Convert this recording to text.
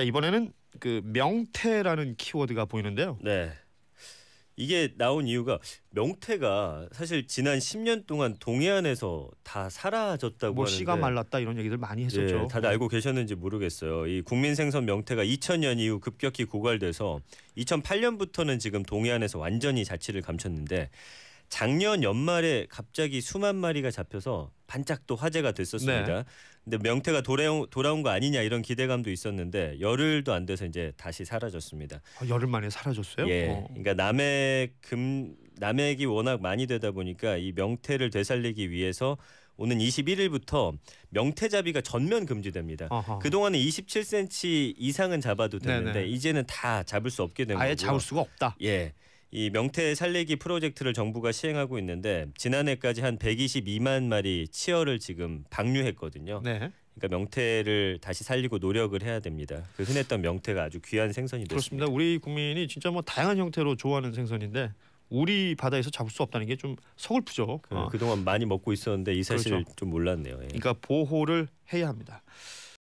자 이번에는 그 명태라는 키워드가 보이는데요. 네. 이게 나온 이유가 명태가 사실 지난 10년 동안 동해안에서 다 사라졌다고 뭐 하는데 씨가 말랐다 이런 얘기들 많이 예, 했었죠. 예, 다들 알고 계셨는지 모르겠어요. 이 국민 생선 명태가 2000년 이후 급격히 고갈돼서 2008년부터는 지금 동해안에서 완전히 자취를 감췄는데 작년 연말에 갑자기 수만 마리가 잡혀서 반짝 도 화제가 됐었습니다. 네. 근데 명태가 돌아온, 돌아온 거 아니냐 이런 기대감도 있었는데 열흘도 안 돼서 이제 다시 사라졌습니다. 아, 열흘 만에 사라졌어요? 예. 어. 그러니까 남해 금 남액이 워낙 많이 되다 보니까 이 명태를 되살리기 위해서 오는 21일부터 명태잡이가 전면 금지됩니다. 그동안은 27cm 이상은 잡아도 되는데 네네. 이제는 다 잡을 수 없게 된 거예요. 아예 거고 잡을 수가 없다. 예. 이 명태 살리기 프로젝트를 정부가 시행하고 있는데 지난해까지 한 122만 마리 치어를 지금 방류했거든요. 네. 그러니까 명태를 다시 살리고 노력을 해야 됩니다. 그 흔했던 명태가 아주 귀한 생선이 그렇습니다. 됐습니다. 우리 국민이 진짜 뭐 다양한 형태로 좋아하는 생선인데 우리 바다에서 잡을 수 없다는 게 좀 서글프죠. 그, 어. 그동안 많이 먹고 있었는데 이 사실을 그렇죠. 좀 몰랐네요. 예. 그러니까 보호를 해야 합니다.